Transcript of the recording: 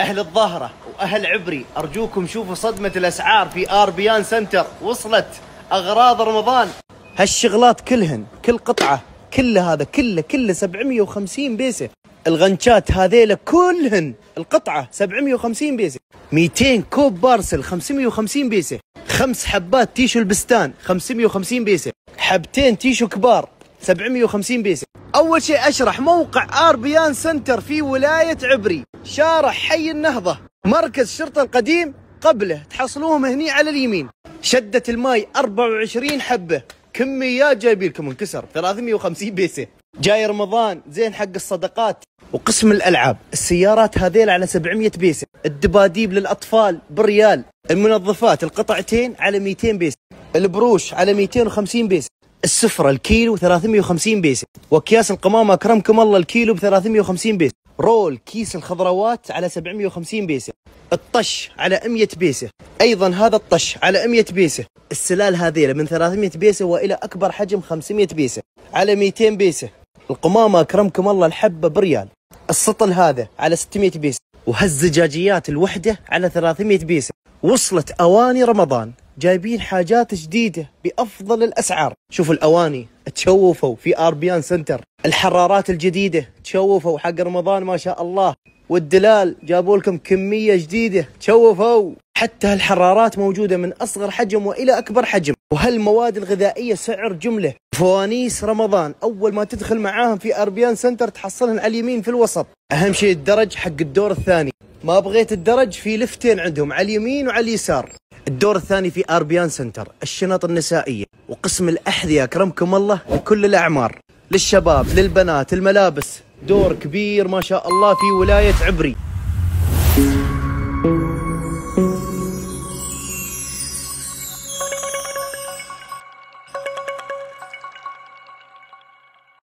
اهل الظاهره واهل عبري ارجوكم شوفوا صدمه الاسعار في اربيان سنتر وصلت اغراض رمضان هالشغلات كلهن كل قطعه كل هذا كله كله 750 بيسه الغنشات هذيله كلهن القطعه 750 بيسه 200 كوب بارسل 550 بيسه خمس حبات تيشو البستان 550 بيسه حبتين تيشو كبار 750 بيسه اول شيء اشرح موقع اربيان سنتر في ولايه عبري شارع حي النهضه مركز الشرطه القديم قبله تحصلوهم هني على اليمين شده الماي 24 حبه كميات جايبين لكم انكسر 350 بيسه جاي رمضان زين حق الصدقات وقسم الالعاب السيارات هذيل على 700 بيسه الدباديب للاطفال بريال المنظفات القطعتين على 200 بيسه البروش على 250 بيسه السفرة الكيلو 350 بيسة وأكياس القمامة أكرمكم الله الكيلو ب 350 بيسة رول كيس الخضروات على 750 بيسة الطش على 100 بيسة أيضا هذا الطش على 100 بيسة السلال هذه من 300 بيسة وإلى أكبر حجم 500 بيسة على 200 بيسة القمامة أكرمكم الله الحبة بريال السطل هذا على 600 بيسة وهالزجاجيات الوحدة على 300 بيسة وصلت أواني رمضان جايبين حاجات جديده بافضل الاسعار شوفوا الاواني تشوفوا في اربيان سنتر الحرارات الجديده تشوفوا حق رمضان ما شاء الله والدلال جابوا لكم كميه جديده تشوفوا حتى الحرارات موجوده من اصغر حجم والى اكبر حجم وهالمواد الغذائيه سعر جمله فوانيس رمضان اول ما تدخل معاهم في اربيان سنتر تحصلهم على اليمين في الوسط اهم شيء الدرج حق الدور الثاني ما بغيت الدرج في لفتين عندهم على اليمين وعلى اليسار الدور الثاني في اربيان سنتر الشنط النسائيه وقسم الاحذيه اكرمكم الله لكل الاعمار للشباب للبنات الملابس دور كبير ما شاء الله في ولايه عبري